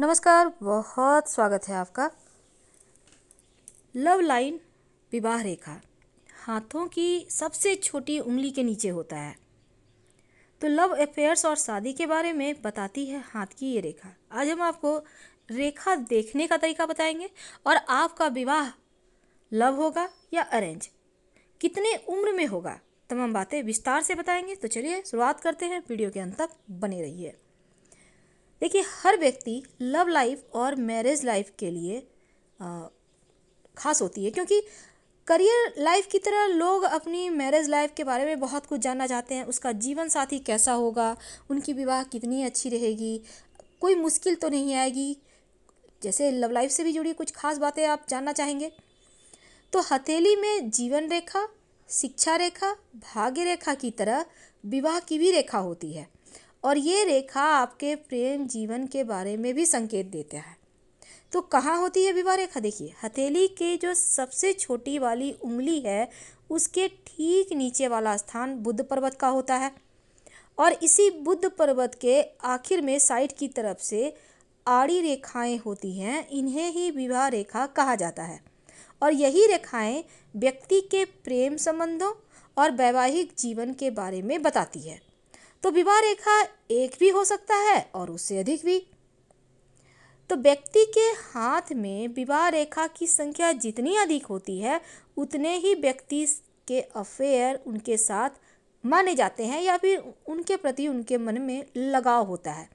नमस्कार बहुत स्वागत है आपका लव लाइन विवाह रेखा हाथों की सबसे छोटी उंगली के नीचे होता है तो लव अफेयर्स और शादी के बारे में बताती है हाथ की ये रेखा आज हम आपको रेखा देखने का तरीका बताएंगे और आपका विवाह लव होगा या अरेंज कितने उम्र में होगा तमाम बातें विस्तार से बताएंगे तो चलिए शुरुआत करते हैं वीडियो के अंत तक बने रहिए देखिए हर व्यक्ति लव लाइफ और मैरिज लाइफ के लिए खास होती है क्योंकि करियर लाइफ की तरह लोग अपनी मैरिज लाइफ के बारे में बहुत कुछ जानना चाहते हैं उसका जीवन साथी कैसा होगा उनकी विवाह कितनी अच्छी रहेगी कोई मुश्किल तो नहीं आएगी जैसे लव लाइफ से भी जुड़ी कुछ खास बातें आप जानना चाहेंगे तो हथेली में जीवन रेखा शिक्षा रेखा भाग्य रेखा की तरह विवाह की भी रेखा होती है और ये रेखा आपके प्रेम जीवन के बारे में भी संकेत देता है तो कहाँ होती है विवाह रेखा देखिए हथेली के जो सबसे छोटी वाली उंगली है उसके ठीक नीचे वाला स्थान बुद्ध पर्वत का होता है और इसी बुद्ध पर्वत के आखिर में साइड की तरफ से आड़ी रेखाएं होती हैं इन्हें ही विवाह रेखा कहा जाता है और यही रेखाएं व्यक्ति के प्रेम संबंधों और वैवाहिक जीवन के बारे में बताती है तो विवाह रेखा एक भी हो सकता है और उससे अधिक भी तो व्यक्ति के हाथ में विवाह रेखा की संख्या जितनी अधिक होती है उतने ही व्यक्ति के अफेयर उनके साथ माने जाते हैं या फिर उनके प्रति उनके मन में लगाव होता है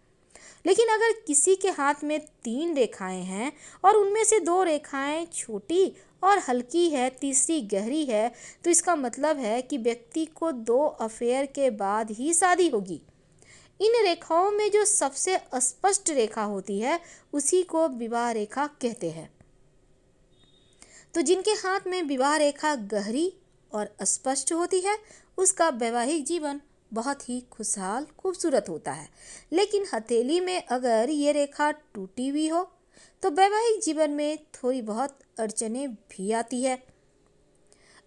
लेकिन अगर किसी के हाथ में तीन रेखाएं हैं और उनमें से दो रेखाएं छोटी और हल्की है तीसरी गहरी है तो इसका मतलब है कि व्यक्ति को दो अफेयर के बाद ही शादी होगी इन रेखाओं में जो सबसे स्पष्ट रेखा होती है उसी को विवाह रेखा कहते हैं तो जिनके हाथ में विवाह रेखा गहरी और स्पष्ट होती है उसका वैवाहिक जीवन बहुत ही खुशहाल खूबसूरत होता है लेकिन हथेली में अगर ये रेखा टूटी हुई हो तो वैवाहिक जीवन में थोड़ी बहुत अड़चने भी आती है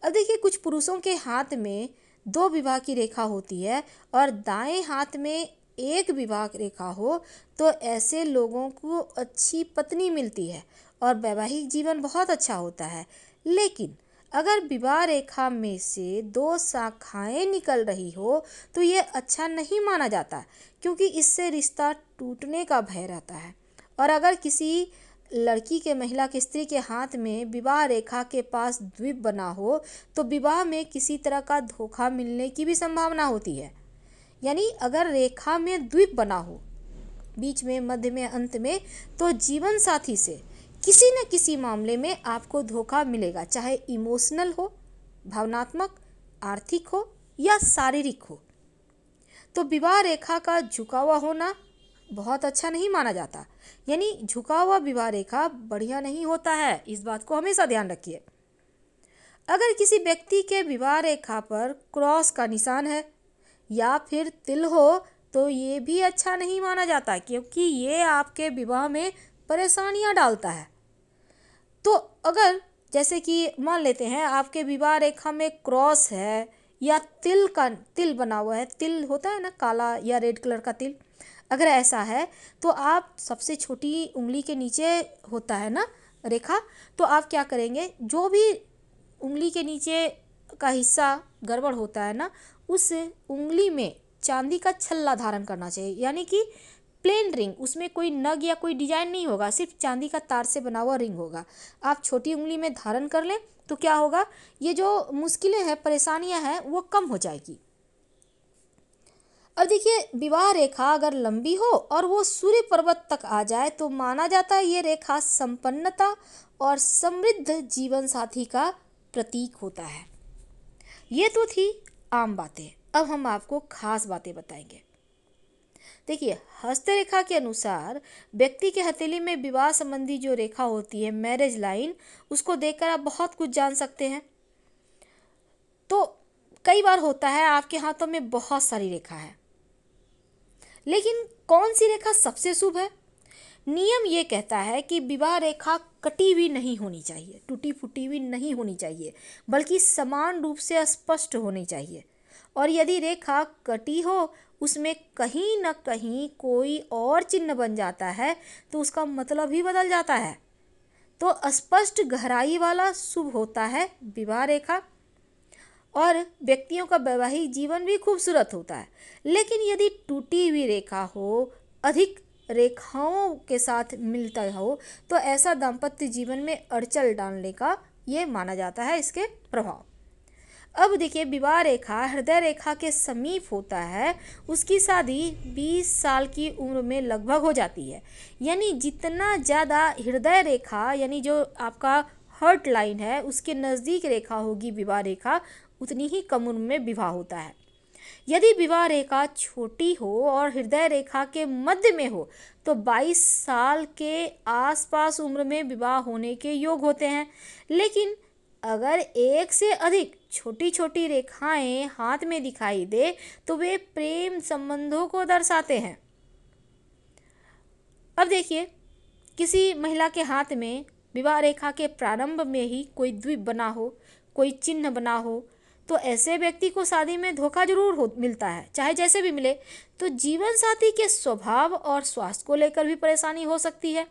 अब देखिए कुछ पुरुषों के हाथ में दो विवाह की रेखा होती है और दाएं हाथ में एक विवाह रेखा हो तो ऐसे लोगों को अच्छी पत्नी मिलती है और वैवाहिक जीवन बहुत अच्छा होता है लेकिन अगर विवाह रेखा में से दो शाखाएं निकल रही हो तो ये अच्छा नहीं माना जाता क्योंकि इससे रिश्ता टूटने का भय रहता है और अगर किसी लड़की के महिला के स्त्री के हाथ में विवाह रेखा के पास द्वीप बना हो तो विवाह में किसी तरह का धोखा मिलने की भी संभावना होती है यानी अगर रेखा में द्वीप बना हो बीच में मध्य में अंत में तो जीवन साथी से किसी न किसी मामले में आपको धोखा मिलेगा चाहे इमोशनल हो भावनात्मक आर्थिक हो या शारीरिक हो तो विवाह रेखा का झुका हुआ होना बहुत अच्छा नहीं माना जाता यानी झुका हुआ विवाह रेखा बढ़िया नहीं होता है इस बात को हमेशा ध्यान रखिए अगर किसी व्यक्ति के विवाह रेखा पर क्रॉस का निशान है या फिर तिल हो तो ये भी अच्छा नहीं माना जाता क्योंकि ये आपके विवाह में परेशानियाँ डालता है तो अगर जैसे कि मान लेते हैं आपके विवाह रेखा में क्रॉस है या तिल का तिल बना हुआ है तिल होता है ना काला या रेड कलर का तिल अगर ऐसा है तो आप सबसे छोटी उंगली के नीचे होता है ना रेखा तो आप क्या करेंगे जो भी उंगली के नीचे का हिस्सा गड़बड़ होता है ना उस उंगली में चांदी का छल्ला धारण करना चाहिए यानी कि प्लेन रिंग उसमें कोई नग या कोई डिजाइन नहीं होगा सिर्फ चांदी का तार से बना हुआ रिंग होगा आप छोटी उंगली में धारण कर लें तो क्या होगा ये जो मुश्किलें हैं परेशानियां हैं वो कम हो जाएगी अब देखिए विवाह रेखा अगर लंबी हो और वो सूर्य पर्वत तक आ जाए तो माना जाता है ये रेखा संपन्नता और समृद्ध जीवन साथी का प्रतीक होता है ये तो थी आम बातें अब हम आपको खास बातें बताएंगे देखिए हस्तरेखा के अनुसार व्यक्ति के हथेली में विवाह संबंधी जो रेखा होती है मैरिज लाइन उसको देखकर आप बहुत कुछ जान सकते हैं तो कई बार होता है आपके हाथों में बहुत सारी रेखा है लेकिन कौन सी रेखा सबसे शुभ है नियम ये कहता है कि विवाह रेखा कटी हुई नहीं होनी चाहिए टूटी फूटी हुई नहीं होनी चाहिए बल्कि समान रूप से स्पष्ट होनी चाहिए और यदि रेखा कटी हो उसमें कहीं ना कहीं कोई और चिन्ह बन जाता है तो उसका मतलब ही बदल जाता है तो स्पष्ट गहराई वाला शुभ होता है विवाह रेखा और व्यक्तियों का वैवाहिक जीवन भी खूबसूरत होता है लेकिन यदि टूटी हुई रेखा हो अधिक रेखाओं के साथ मिलता हो तो ऐसा दाम्पत्य जीवन में अड़चल डालने का ये माना जाता है इसके प्रभाव अब देखिए विवाह रेखा हृदय रेखा के समीप होता है उसकी शादी 20 साल की उम्र में लगभग हो जाती है यानी जितना ज़्यादा हृदय रेखा यानी जो आपका हर्ट लाइन है उसके नज़दीक रेखा होगी विवाह रेखा उतनी ही कम उम्र में विवाह होता है यदि विवाह रेखा छोटी हो और हृदय रेखा के मध्य में हो तो 22 साल के आसपास उम्र में विवाह होने के योग होते हैं लेकिन अगर एक से अधिक छोटी छोटी रेखाएं हाथ में दिखाई दे तो वे प्रेम संबंधों को दर्शाते हैं अब देखिए किसी महिला के हाथ में विवाह रेखा के प्रारंभ में ही कोई द्वीप बना हो कोई चिन्ह बना हो तो ऐसे व्यक्ति को शादी में धोखा जरूर हो मिलता है चाहे जैसे भी मिले तो जीवन साथी के स्वभाव और स्वास्थ्य को लेकर भी परेशानी हो सकती है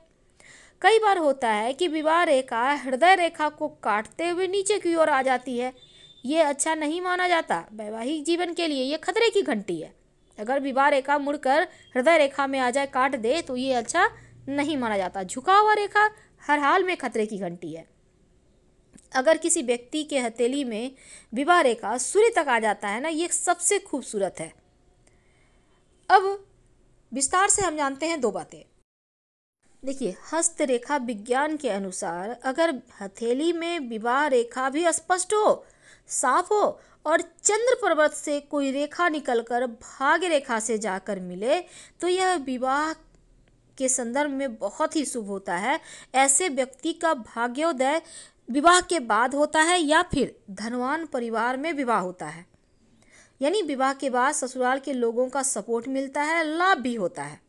कई बार होता है कि विवाह रेखा हृदय रेखा को काटते हुए नीचे की ओर आ जाती है ये अच्छा नहीं माना जाता वैवाहिक जीवन के लिए ये खतरे की घंटी है अगर विवाह रेखा मुड़कर हृदय रेखा में आ जाए काट दे तो ये अच्छा नहीं माना जाता झुका हुआ रेखा हर हाल में खतरे की घंटी है अगर किसी व्यक्ति के हथेली में विवाह रेखा सूर्य तक आ जाता है ना ये सबसे खूबसूरत है अब विस्तार से हम जानते हैं दो बातें देखिए हस्त रेखा विज्ञान के अनुसार अगर हथेली में विवाह रेखा भी स्पष्ट हो साफ हो और चंद्र पर्वत से कोई रेखा निकलकर भाग्य रेखा से जाकर मिले तो यह विवाह के संदर्भ में बहुत ही शुभ होता है ऐसे व्यक्ति का भाग्योदय विवाह के बाद होता है या फिर धनवान परिवार में विवाह होता है यानी विवाह के बाद ससुराल के लोगों का सपोर्ट मिलता है लाभ भी होता है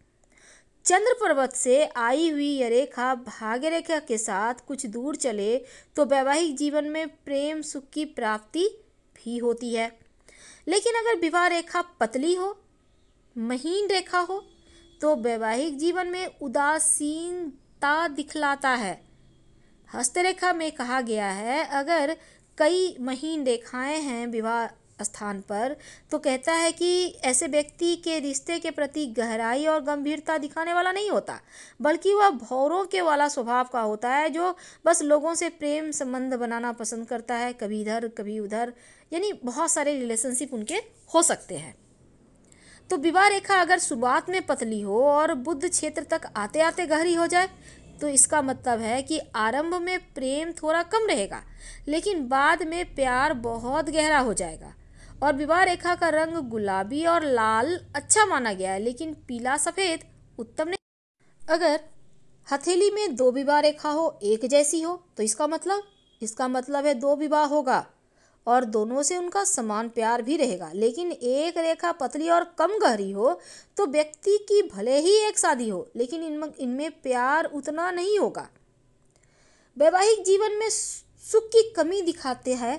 चंद्र पर्वत से आई हुई यह रेखा भाग्य रेखा के साथ कुछ दूर चले तो वैवाहिक जीवन में प्रेम सुख की प्राप्ति भी होती है लेकिन अगर विवाह रेखा पतली हो महीन रेखा हो तो वैवाहिक जीवन में उदासीनता दिखलाता है हस्तरेखा में कहा गया है अगर कई महीन रेखाएं हैं विवाह स्थान पर तो कहता है कि ऐसे व्यक्ति के रिश्ते के प्रति गहराई और गंभीरता दिखाने वाला नहीं होता बल्कि वह भौरों के वाला स्वभाव का होता है जो बस लोगों से प्रेम संबंध बनाना पसंद करता है कभी इधर कभी उधर यानी बहुत सारे रिलेशनशिप उनके हो सकते हैं तो विवाह रेखा अगर शुरुआत में पतली हो और बुद्ध क्षेत्र तक आते आते गहरी हो जाए तो इसका मतलब है कि आरंभ में प्रेम थोड़ा कम रहेगा लेकिन बाद में प्यार बहुत गहरा हो जाएगा और विवाह रेखा का रंग गुलाबी और लाल अच्छा माना गया है लेकिन पीला सफ़ेद उत्तम नहीं अगर हथेली में दो विवाह रेखा हो एक जैसी हो तो इसका मतलब इसका मतलब है दो विवाह होगा और दोनों से उनका समान प्यार भी रहेगा लेकिन एक रेखा पतली और कम गहरी हो तो व्यक्ति की भले ही एक शादी हो लेकिन इनमें इनमें प्यार उतना नहीं होगा वैवाहिक जीवन में सुख की कमी दिखाते हैं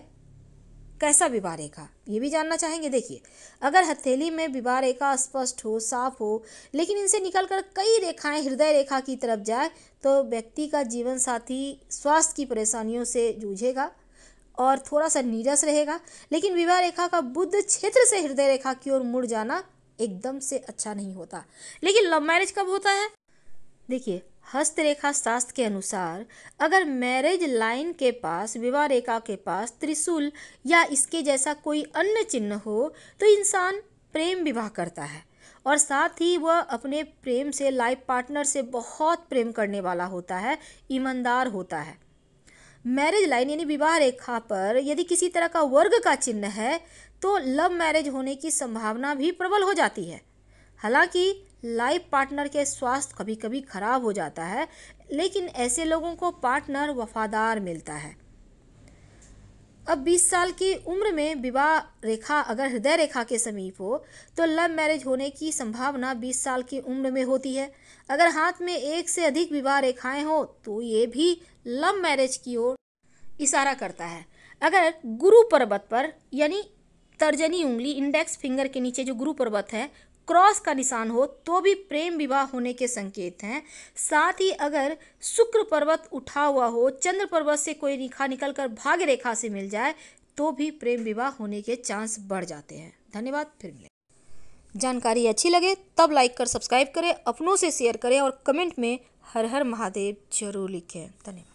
कैसा विवाह रेखा ये भी जानना चाहेंगे देखिए अगर हथेली में विवाह रेखा स्पष्ट हो साफ हो लेकिन इनसे निकलकर कई रेखाएं हृदय रेखा की तरफ जाए तो व्यक्ति का जीवन साथी स्वास्थ्य की परेशानियों से जूझेगा और थोड़ा सा नीरस रहेगा लेकिन विवाह रेखा का बुद्ध क्षेत्र से हृदय रेखा की ओर मुड़ जाना एकदम से अच्छा नहीं होता लेकिन लव मैरिज कब होता है देखिए हस्तरेखा शास्त्र के अनुसार अगर मैरिज लाइन के पास विवाह रेखा के पास त्रिशूल या इसके जैसा कोई अन्य चिन्ह हो तो इंसान प्रेम विवाह करता है और साथ ही वह अपने प्रेम से लाइफ पार्टनर से बहुत प्रेम करने वाला होता है ईमानदार होता है मैरिज लाइन यानी विवाह रेखा पर यदि किसी तरह का वर्ग का चिन्ह है तो लव मैरिज होने की संभावना भी प्रबल हो जाती है हालांकि लाइफ पार्टनर के स्वास्थ्य कभी कभी खराब हो जाता है लेकिन ऐसे लोगों को पार्टनर वफादार मिलता है अब 20 साल की उम्र में विवाह रेखा अगर हृदय रेखा के समीप हो तो लव मैरिज होने की संभावना 20 साल की उम्र में होती है अगर हाथ में एक से अधिक विवाह रेखाएं हो तो ये भी लव मैरिज की ओर इशारा करता है अगर गुरु पर्वत पर यानी तर्जनी उंगली इंडेक्स फिंगर के नीचे जो गुरु पर्वत है क्रॉस का निशान हो तो भी प्रेम विवाह होने के संकेत हैं साथ ही अगर शुक्र पर्वत उठा हुआ हो चंद्र पर्वत से कोई रेखा निकल कर भाग्य रेखा से मिल जाए तो भी प्रेम विवाह होने के चांस बढ़ जाते हैं धन्यवाद फिर मिले जानकारी अच्छी लगे तब लाइक कर सब्सक्राइब करें अपनों से शेयर करें और कमेंट में हर हर महादेव जरूर लिखें धन्यवाद